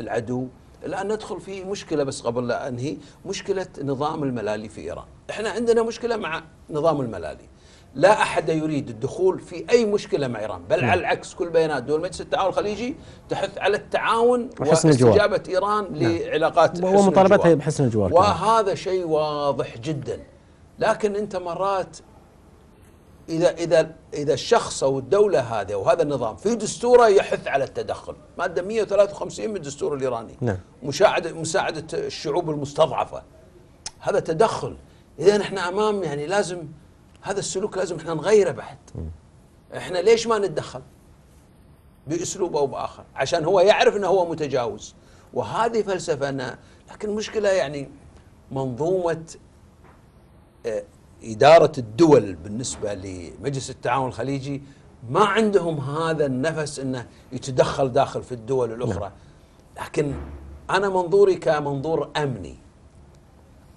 العدو الآن ندخل في مشكلة بس قبل لا أنهي مشكلة نظام الملالي في إيران إحنا عندنا مشكلة مع نظام الملالي لا أحد يريد الدخول في أي مشكلة مع إيران بل م. نعم. على العكس كل بيانات دول مجلس التعاون الخليجي تحث على التعاون وحسن واستجابة إيران نعم. لعلاقات ومطالبتها بحسن الجوار وهذا شيء واضح جدا لكن أنت مرات اذا اذا اذا الشخص او الدوله هذه او هذا النظام في دستوره يحث على التدخل، ماده 153 من الدستور الايراني نعم مساعده مساعده الشعوب المستضعفه هذا تدخل، اذا احنا امام يعني لازم هذا السلوك لازم احنا نغيره بعد. احنا ليش ما نتدخل؟ باسلوب او باخر، عشان هو يعرف انه هو متجاوز، وهذه فلسفه لكن المشكله يعني منظومه اه إدارة الدول بالنسبة لمجلس التعاون الخليجي ما عندهم هذا النفس أنه يتدخل داخل في الدول الأخرى نعم. لكن أنا منظوري كمنظور أمني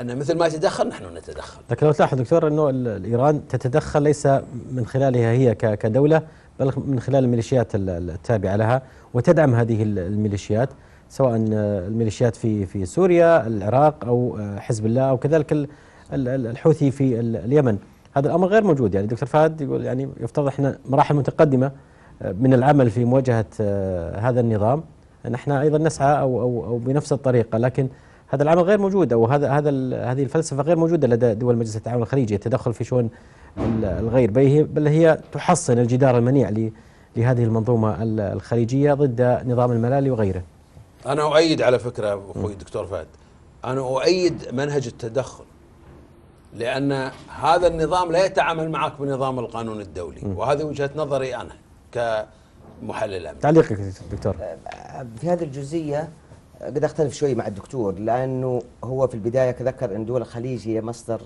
أن مثل ما يتدخل نحن نتدخل لكن لو تلاحظ دكتور أنه إيران تتدخل ليس من خلالها هي كدولة بل من خلال الميليشيات التابعة لها وتدعم هذه الميليشيات سواء الميليشيات في في سوريا العراق او آه، حزب الله أو كذلك الحوثي في اليمن هذا الامر غير موجود يعني دكتور فهد يقول يعني يفترض احنا مراحل متقدمه آه، من العمل في مواجهه آه، هذا النظام نحن ايضا نسعى او او او بنفس الطريقه لكن هذا العمل غير موجود او هذا هذا هذه الفلسفه غير موجوده لدى دول مجلس التعاون الخليجي التدخل في شؤون الغير بل هي بل هي تحصن الجدار المنيع لهذه المنظومه الخليجيه ضد نظام الملالي وغيره. انا اؤيد على فكره اخوي الدكتور فهد انا اؤيد منهج التدخل لأن هذا النظام لا يتعامل معك بنظام القانون الدولي وهذه وجهة نظري أنا كمحلل أمن تعليقك دكتور أه، في هذه الجزئية قد أختلف شوي مع الدكتور لأنه هو في البداية ذكر أن دول الخليج هي مصدر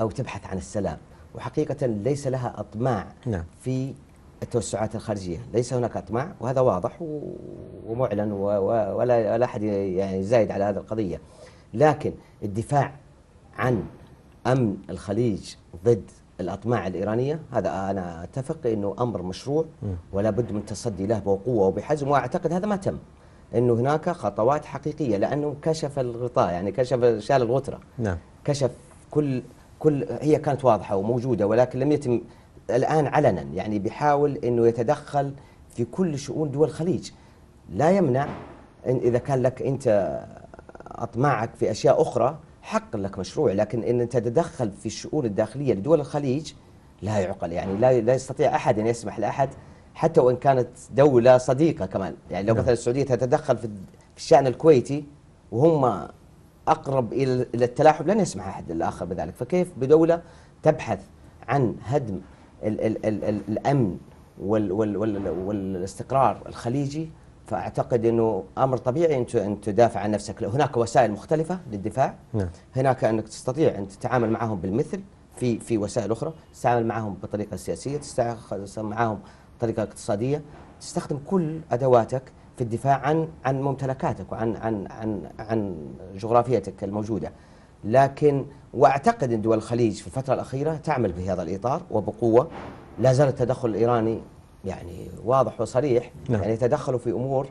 أو تبحث عن السلام وحقيقة ليس لها أطماع نعم. في التوسعات الخارجية ليس هناك أطماع وهذا واضح ومعلن ولا ولا أحد يعني زايد على هذه القضية لكن الدفاع عن امن الخليج ضد الاطماع الايرانيه هذا انا اتفق انه امر مشروع ولا بد من التصدي له بقوه وبحزم واعتقد هذا ما تم انه هناك خطوات حقيقيه لانه كشف الغطاء يعني كشف شال الغتره نعم كشف كل كل هي كانت واضحه وموجوده ولكن لم يتم الان علنا يعني بيحاول انه يتدخل في كل شؤون دول الخليج لا يمنع إن اذا كان لك انت اطماعك في اشياء اخرى حق لك مشروع لكن ان تتدخل في الشؤون الداخليه لدول الخليج لا يعقل يعني لا لا يستطيع احد ان يسمح لاحد حتى وان كانت دوله صديقه كمان يعني لو نعم. مثلا السعوديه تتدخل في الشان الكويتي وهم اقرب الى التلاحم لن يسمح احد الاخر بذلك فكيف بدوله تبحث عن هدم الـ الـ الـ الـ الامن والـ والـ والاستقرار الخليجي فاعتقد انه امر طبيعي انت ان تدافع عن نفسك هناك وسائل مختلفه للدفاع نعم. هناك انك تستطيع ان تتعامل معهم بالمثل في في وسائل اخرى تتعامل معهم بطريقه سياسيه تتعامل معهم بطريقه اقتصاديه تستخدم كل ادواتك في الدفاع عن عن ممتلكاتك وعن عن عن عن جغرافيتك الموجوده لكن واعتقد ان دول الخليج في الفتره الاخيره تعمل في هذا الاطار وبقوه لا زال التدخل الايراني يعني واضح وصريح نعم. يعني تدخلوا في امور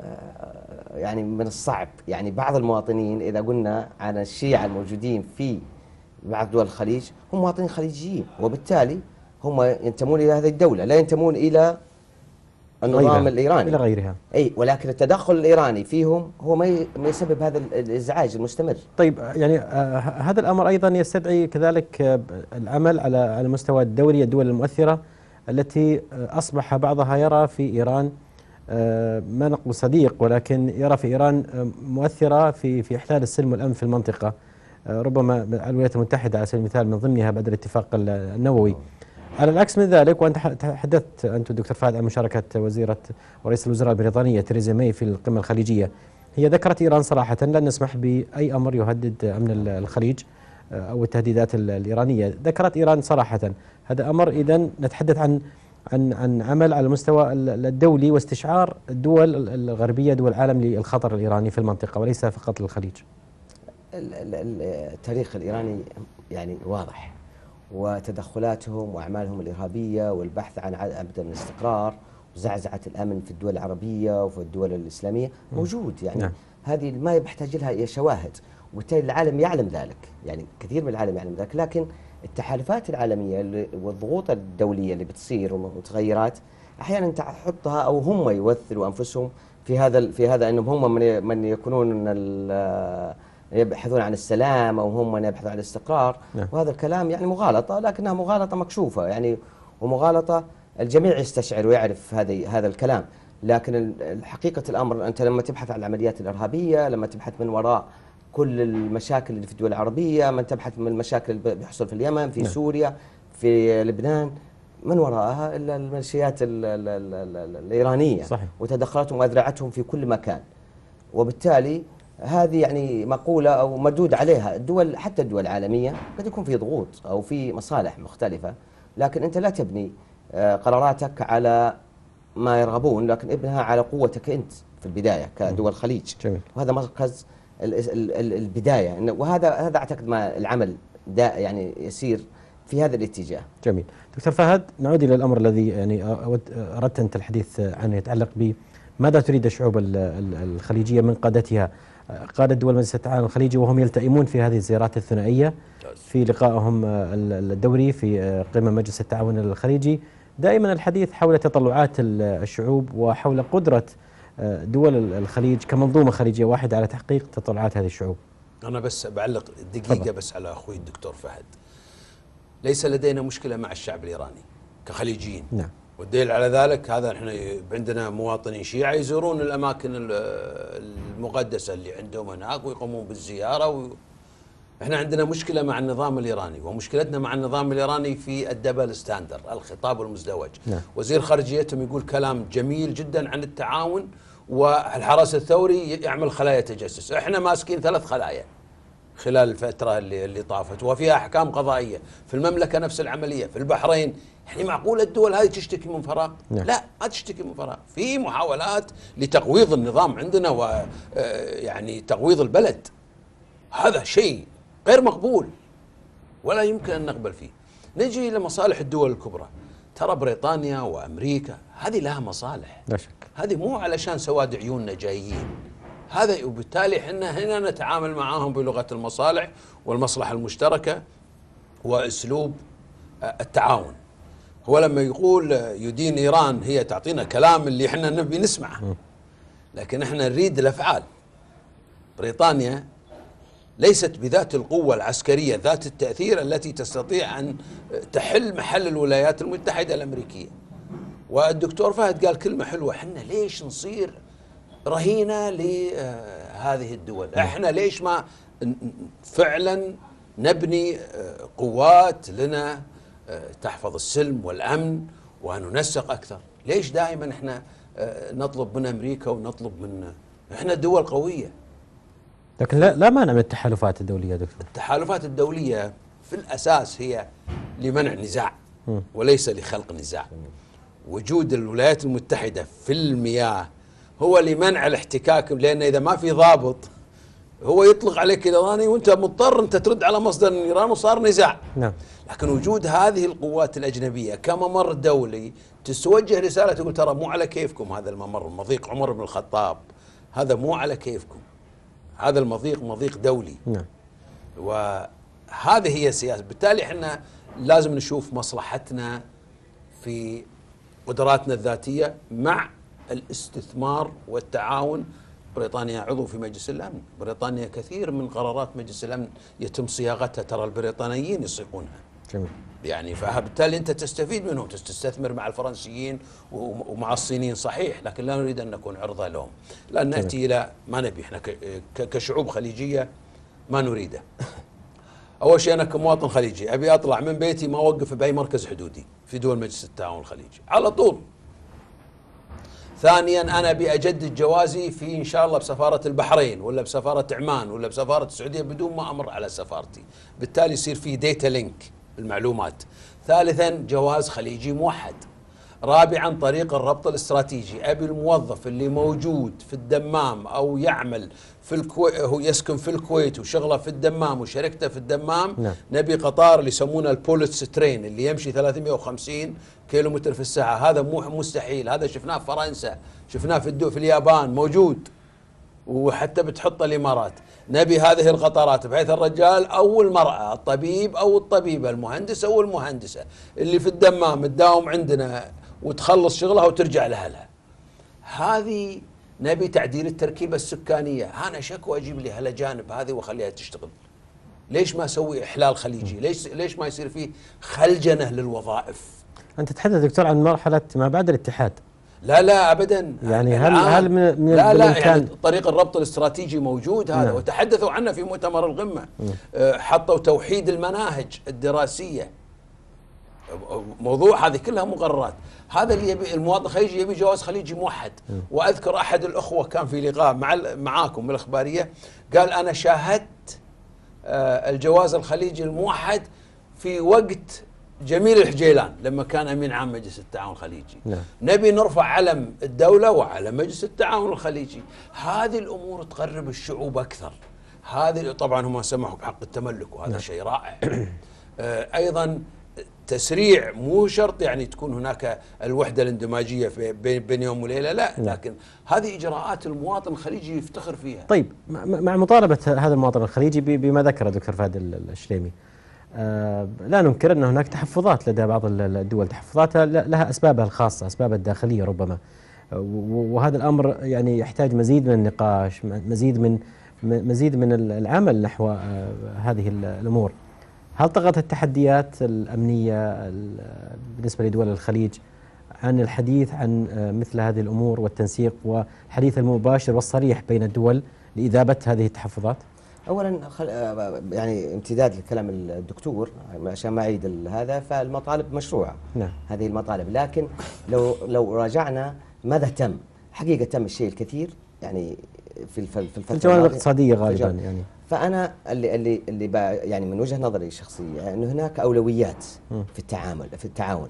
آه، يعني من الصعب يعني بعض المواطنين اذا قلنا عن الشيعه الموجودين في بعض دول الخليج هم مواطنين خليجيين وبالتالي هم ينتمون الى هذه الدوله لا ينتمون الى النظام غيرها. الايراني الى غيرها اي ولكن التدخل الايراني فيهم هو ما يسبب هذا الازعاج المستمر طيب يعني آه هذا الامر ايضا يستدعي كذلك آه العمل على على مستوى الدولي الدول المؤثره التي آه، أصبح بعضها يرى في إيران آه، ما نقول صديق ولكن يرى في إيران آه، مؤثرة في في إحلال السلم والأمن في المنطقة ربما الولايات المتحدة على سبيل المثال من ضمنها بعد الاتفاق النووي على العكس من ذلك وانت تحدثت انت دكتور فهد عن مشاركه وزيره ورئيس الوزراء البريطانيه تريزا ماي في القمه الخليجيه هي ذكرت ايران صراحه لن نسمح باي امر يهدد امن الخليج او التهديدات الايرانيه ذكرت ايران صراحه هذا أمر إذا نتحدث عن عن عن عمل على المستوى الدولي واستشعار الدول الغربية دول العالم للخطر الإيراني في المنطقة وليس فقط للخليج التاريخ الإيراني يعني واضح وتدخلاتهم وأعمالهم الإرهابية والبحث عن عدم الاستقرار وزعزعة الأمن في الدول العربية وفي الدول الإسلامية موجود يعني نعم. هذه ما يحتاج لها شواهد وبالتالي العالم يعلم ذلك يعني كثير من العالم يعلم ذلك لكن التحالفات العالمية والضغوط الدولية اللي بتصير والمتغيرات أحيانا تحطها أو هم يمثلوا أنفسهم في هذا في هذا أنهم هم من من يكونون يبحثون عن السلام أو هم من يبحثون عن الاستقرار نعم. وهذا الكلام يعني مغالطة لكنها مغالطة مكشوفة يعني ومغالطة الجميع يستشعر ويعرف هذه هذا الكلام لكن حقيقة الأمر أنت لما تبحث عن العمليات الإرهابية لما تبحث من وراء كل المشاكل اللي في الدول العربية من تبحث من المشاكل اللي بيحصل في اليمن في نعم. سوريا في لبنان من وراءها إلا الميليشيات الإيرانية صحيح. وتدخلاتهم وأذرعتهم في كل مكان وبالتالي هذه يعني مقولة أو مردود عليها الدول حتى الدول العالمية قد يكون في ضغوط أو في مصالح مختلفة لكن أنت لا تبني آه، قراراتك على ما يرغبون لكن ابنها على قوتك أنت في البداية كدول الخليج جميل. وهذا مركز البدايه وهذا هذا اعتقد ما العمل دا يعني يسير في هذا الاتجاه. جميل. دكتور فهد نعود الى الامر الذي يعني اردت انت الحديث عنه يتعلق ب ماذا تريد الشعوب الخليجيه من قادتها؟ قادة دول مجلس التعاون الخليجي وهم يلتئمون في هذه الزيارات الثنائيه في لقائهم الدوري في آه، قمه مجلس التعاون الخليجي دائما الحديث حول تطلعات الشعوب وحول قدره آه، دول الخليج كمنظومه خليجيه واحده على تحقيق تطلعات هذه الشعوب. انا بس بعلق دقيقه طبعا. بس على اخوي الدكتور فهد. ليس لدينا مشكله مع الشعب الايراني كخليجيين. نعم. والدليل على ذلك هذا احنا عندنا مواطنين شيعه يزورون الاماكن المقدسه اللي عندهم هناك ويقومون بالزياره احنا عندنا مشكله مع النظام الايراني ومشكلتنا مع النظام الايراني في الدبل ستاندر الخطاب المزدوج نعم. وزير خارجيتهم يقول كلام جميل جدا عن التعاون والحرس الثوري يعمل خلايا تجسس احنا ماسكين ثلاث خلايا خلال الفتره اللي, اللي طافت وفيها احكام قضائيه في المملكه نفس العمليه في البحرين يعني معقوله الدول هذه تشتكي من فراغ نعم. لا ما تشتكي من فراغ في محاولات لتقويض النظام عندنا ويعني آه، تقويض البلد هذا شيء غير مقبول ولا يمكن أن نقبل فيه نجي لمصالح الدول الكبرى ترى بريطانيا وأمريكا هذه لها مصالح لا شك هذه مو علشان سواد عيوننا جايين هذا وبالتالي احنا هنا نتعامل معاهم بلغه المصالح والمصلحه المشتركه واسلوب آه، التعاون هو لما يقول آه، يدين ايران هي تعطينا كلام اللي احنا نبي نسمعه لكن احنا نريد الافعال بريطانيا ليست بذات القوة العسكرية ذات التأثير التي تستطيع أن تحل محل الولايات المتحدة الأمريكية والدكتور فهد قال كلمة حلوة احنا ليش نصير رهينة لهذه الدول نعم. احنا ليش ما فعلا نبني قوات لنا تحفظ السلم والأمن وننسق أكثر ليش دائما احنا نطلب من أمريكا ونطلب من احنا دول قوية لكن لا, لا مانع من التحالفات الدولية دكتور التحالفات الدولية في الأساس هي لمنع نزاع وليس لخلق نزاع وجود الولايات المتحدة في المياه هو لمنع الاحتكاك لأن إذا ما في ضابط هو يطلق عليك إيراني وأنت مضطر أنت ترد على مصدر من إيران وصار نزاع نعم. لكن وجود هذه القوات الأجنبية كممر دولي تتوجه رسالة تقول ترى مو على كيفكم هذا الممر مضيق عمر بن الخطاب هذا مو على كيفكم هذا المضيق مضيق دولي نعم وهذه هي السياسه بالتالي احنا لازم نشوف مصلحتنا في قدراتنا الذاتيه مع الاستثمار والتعاون بريطانيا عضو في مجلس الامن، بريطانيا كثير من قرارات مجلس الامن يتم صياغتها ترى البريطانيين يصيغونها. جميل. يعني فبالتالي انت تستفيد منهم تستثمر مع الفرنسيين ومع الصينيين صحيح لكن لا نريد ان نكون عرضه لهم لان ناتي الى ما نبي احنا كشعوب خليجيه ما نريده <laughs> اول شيء انا كمواطن خليجي ابي اطلع من بيتي ما اوقف باي مركز حدودي في دول مجلس التعاون الخليجي على طول ثانيا انا ابي اجدد جوازي في ان شاء الله بسفاره البحرين ولا بسفاره عمان ولا بسفاره السعوديه بدون ما امر على سفارتي بالتالي يصير في ديتا لينك المعلومات ثالثا جواز خليجي موحد رابعا طريق الربط الاستراتيجي أبي الموظف اللي موجود في الدمام أو يعمل في الكويت هو يسكن في الكويت وشغله في الدمام وشركته في الدمام نعم. نبي قطار اللي يسمونه البولتس ترين اللي يمشي 350 كيلومتر في الساعة هذا مو مستحيل هذا شفناه في فرنسا شفناه في الدو في اليابان موجود وحتى بتحط الامارات نبي هذه القطرات بحيث الرجال او المراه الطبيب او الطبيبه المهندس او المهندسه اللي في الدمام تداوم عندنا وتخلص شغلها وترجع لاهلها هذه نبي تعديل التركيبه السكانيه انا شكوى اجيب لي هالاجانب هذه واخليها تشتغل ليش ما اسوي احلال خليجي ليش ليش ما يصير فيه خلجنه للوظائف انت تتحدث دكتور عن مرحله ما بعد الاتحاد لا لا ابدا يعني هل هل من, من لا لا يعني طريق الربط الاستراتيجي موجود هذا نعم. وتحدثوا عنه في مؤتمر القمه آه، حطوا توحيد المناهج الدراسيه موضوع هذه كلها مقررات هذا اللي يبي المواطن الخليجي يبي جواز خليجي موحد واذكر احد الاخوه كان في لقاء مع معاكم من الاخباريه قال انا شاهدت آه، الجواز الخليجي الموحد في وقت جميل الحجيلان لما كان امين عام مجلس التعاون الخليجي نعم. نبي نرفع علم الدوله وعلم مجلس التعاون الخليجي هذه الامور تقرب الشعوب اكثر هذه طبعا هم سمحوا بحق التملك وهذا نعم. شيء رائع <clears throat> آه، ايضا تسريع مو شرط يعني تكون هناك الوحده الاندماجيه بين يوم وليله لا نعم. لكن هذه اجراءات المواطن الخليجي يفتخر فيها. طيب مع مطالبه هذا المواطن الخليجي بما ذكر دكتور فهد الشليمي آه، لا ننكر أن هناك تحفظات لدى بعض الدول تحفظاتها لها أسبابها الخاصة أسبابها الداخلية ربما آه، وهذا الأمر يعني يحتاج مزيد من النقاش مزيد من مزيد من العمل نحو آه، هذه الأمور هل طغت التحديات الأمنية بالنسبة لدول الخليج عن الحديث عن مثل هذه الأمور والتنسيق والحديث المباشر والصريح بين الدول لإذابة هذه التحفظات؟ اولا خل... يعني امتداد لكلام الدكتور عشان ما اعيد هذا فالمطالب مشروعه نعم. هذه المطالب لكن لو لو راجعنا ماذا تم حقيقه تم الشيء الكثير يعني في في الفتره الاقتصاديه غالبا يعني فانا اللي اللي اللي يعني من وجهه نظري الشخصيه انه هناك اولويات في التعامل في التعاون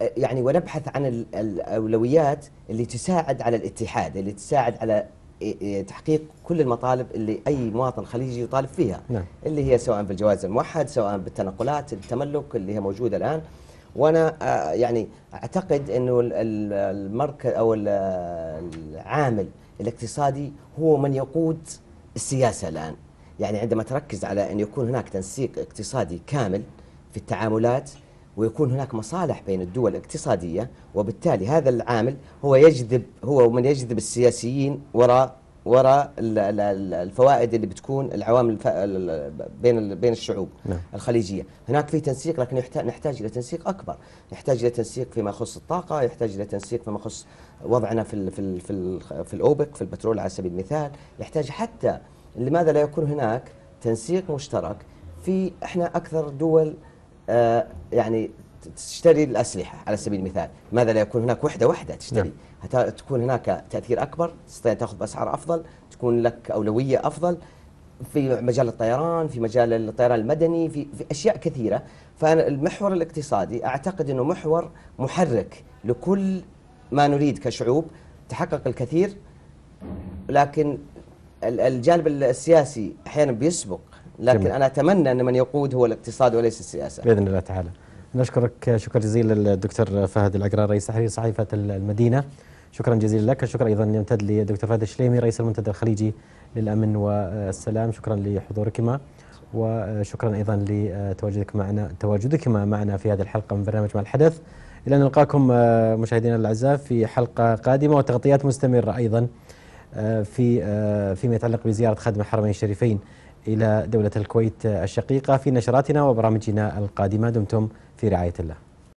يعني ونبحث عن الاولويات اللي تساعد على الاتحاد اللي تساعد على إيه، إيه، تحقيق كل المطالب اللي اي مواطن خليجي يطالب فيها نعم. اللي هي سواء بالجواز الموحد سواء بالتنقلات التملك اللي هي موجوده الان وانا آه، يعني اعتقد انه المركز او العامل الاقتصادي هو من يقود السياسه الان يعني عندما تركز على ان يكون هناك تنسيق اقتصادي كامل في التعاملات ويكون هناك مصالح بين الدول الاقتصادية وبالتالي هذا العامل هو يجذب هو من يجذب السياسيين وراء وراء الفوائد اللي بتكون العوامل بين بين الشعوب نعم. الخليجيه، هناك في تنسيق لكن نحتاج الى تنسيق اكبر، نحتاج الى تنسيق فيما يخص الطاقه، يحتاج الى تنسيق فيما يخص وضعنا في الـ في الـ في, الـ في الاوبك في البترول على سبيل المثال، يحتاج حتى لماذا لا يكون هناك تنسيق مشترك في احنا اكثر دول آه، يعني تشتري الأسلحة على سبيل المثال ماذا لا يكون هناك وحدة وحدة تشتري نعم. تكون هناك تأثير أكبر تستطيع تأخذ بأسعار أفضل تكون لك أولوية أفضل في مجال الطيران في مجال الطيران المدني في, في أشياء كثيرة فأنا المحور الاقتصادي أعتقد أنه محور محرك لكل ما نريد كشعوب تحقق الكثير لكن الجانب السياسي أحيانا بيسبق لكن جميل. أنا أتمنى أن من يقود هو الاقتصاد وليس السياسة بإذن الله تعالى نشكرك شكرا جزيلا للدكتور فهد العقران رئيس تحرير صحيفة المدينة شكرا جزيلا لك شكرا أيضا يمتد للدكتور فهد الشليمي رئيس المنتدى الخليجي للأمن والسلام شكرا لحضوركما وشكرا أيضا لتواجدك معنا تواجدكما معنا في هذه الحلقة من برنامج مع الحدث إلى أن نلقاكم مشاهدينا الأعزاء في حلقة قادمة وتغطيات مستمرة أيضا آه، في آه، فيما يتعلق بزيارة خادم الحرمين الشريفين إلى دولة الكويت الشقيقة في نشراتنا وبرامجنا القادمة دمتم في رعاية الله